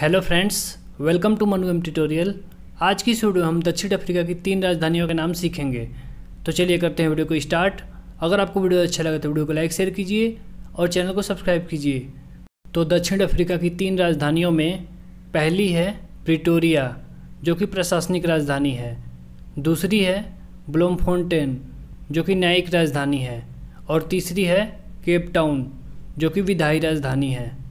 hello friends welcome to Manu M tutorial आज की इस वीडियो हम दक्षिण अफ्रीका की तीन राजधानियों के नाम सीखेंगे तो चलिए करते हैं वीडियो को स्टार्ट अगर आपको वीडियो अच्छा लगे तो वीडियो को लाइक शेयर कीजिए और चैनल को सब्सक्राइब कीजिए तो दक्षिण अफ्रीका की तीन राजधानियों में पहली है प्रिटोरिया जो कि प्रशासनिक राजधानी है दूसरी है ब्लोमफोन्टेन जो कि न्यायिक राजधानी है और तीसरी है केप टाउन जो कि विधायी राजधानी है